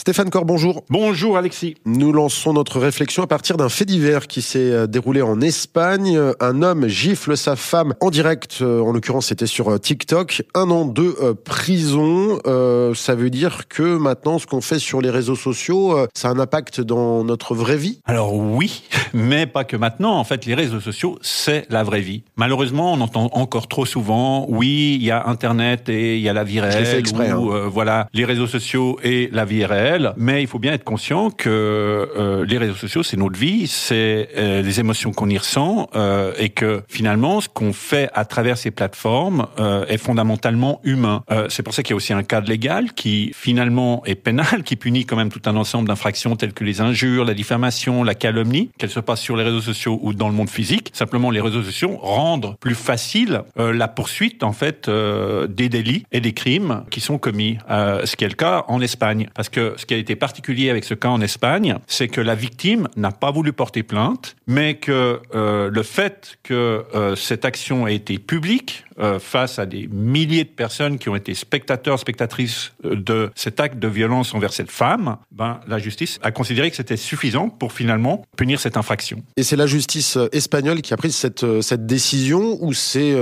Stéphane Cor, bonjour. Bonjour Alexis. Nous lançons notre réflexion à partir d'un fait divers qui s'est euh, déroulé en Espagne. Un homme gifle sa femme en direct, euh, en l'occurrence c'était sur euh, TikTok. Un an de prison, ça veut dire que maintenant ce qu'on fait sur les réseaux sociaux, ça a un impact dans notre vraie vie Alors oui, mais pas que maintenant. En fait, les réseaux sociaux, c'est la vraie vie. Malheureusement, on entend encore trop souvent, oui, il y a Internet et il y a la vie réelle, ou, hein. euh, voilà, les réseaux sociaux et la vie réelle, mais il faut bien être conscient que euh, les réseaux sociaux, c'est notre vie, c'est euh, les émotions qu'on y ressent, et que finalement, ce qu'on fait à travers ces plateformes est fondamentalement humain. c'est pour ça qu'il y a aussi un cadre légal qui finalement est pénal, qui punit quand même tout un ensemble d'infractions telles que les injures, la diffamation, la calomnie, pas sur les réseaux sociaux ou dans le monde physique. Simplement, les réseaux sociaux rendent plus facile euh, la poursuite en fait euh, des délits et des crimes qui sont commis. Euh, ce qui est le cas en Espagne, parce que ce qui a été particulier avec ce cas en Espagne, c'est que la victime n'a pas voulu porter plainte, mais que le fait que cette action ait été publique euh, face à des milliers de personnes qui ont été spectateurs, spectatrices euh, de cet acte de violence envers cette femme, ben, la justice a considéré que c'était suffisant pour finalement punir cette infraction. Et c'est la justice euh, espagnole qui a pris cette, cette décision ou c'est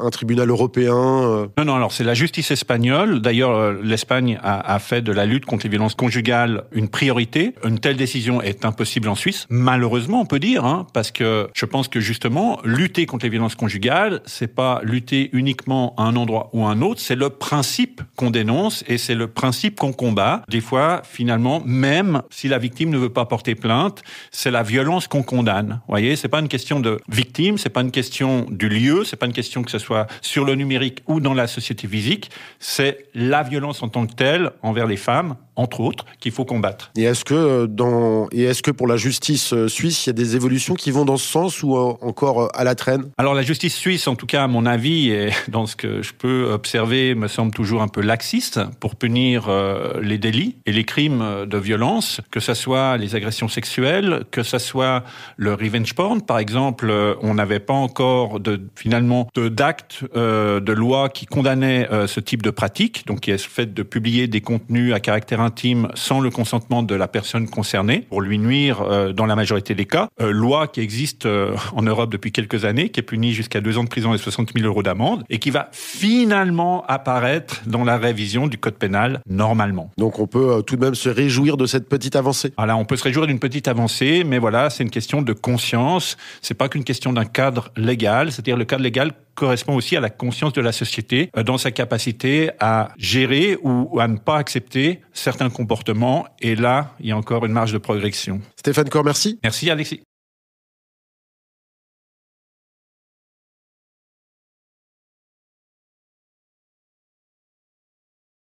un tribunal européen Non, non, alors c'est la justice espagnole. D'ailleurs, l'Espagne a, a fait de la lutte contre les violences conjugales une priorité. Une telle décision est impossible en Suisse, malheureusement on peut dire, hein, parce que je pense que justement, lutter contre les violences conjugales, c'est pas lutter uniquement à un endroit ou un autre, c'est le principe qu'on dénonce et c'est le principe qu'on combat. Des fois, finalement, même si la victime ne veut pas porter plainte, c'est la violence qu'on condamne. Vous voyez, c'est pas une question de victime, c'est pas une question du lieu, c'est pas une question que ce soit sur le numérique ou dans la société physique, c'est la violence en tant que telle envers les femmes entre autres, qu'il faut combattre. Et est-ce que, euh, dans... Et est que pour la justice euh, suisse, il y a des évolutions qui vont dans ce sens ou euh, encore à la traîne Alors la justice suisse, en tout cas à mon avis, et dans ce que je peux observer, me semble toujours un peu laxiste pour punir les délits et les crimes de violence, que ce soit les agressions sexuelles, que ce soit le revenge porn, par exemple, on n'avait pas encore de, finalement d'actes de, de loi qui condamnait ce type de pratique, donc qui est fait de publier des contenus à caractère intime sans le consentement de la personne concernée pour lui nuire euh, dans la majorité des cas. Euh, loi qui existe euh, en Europe depuis quelques années, qui est punie jusqu'à deux ans de prison et 60 000 euros d'amende et qui va finalement apparaître dans la révision du code pénal normalement. Donc on peut tout de même se réjouir de cette petite avancée. Voilà, on peut se réjouir d'une petite avancée, mais voilà, c'est une question de conscience. C'est pas qu'une question d'un cadre légal, c'est-à-dire le cadre légal correspond aussi à la conscience de la société euh, dans sa capacité à gérer ou à ne pas accepter certains comportements. Et là, il y a encore une marge de progression. Stéphane merci. Merci Alexis.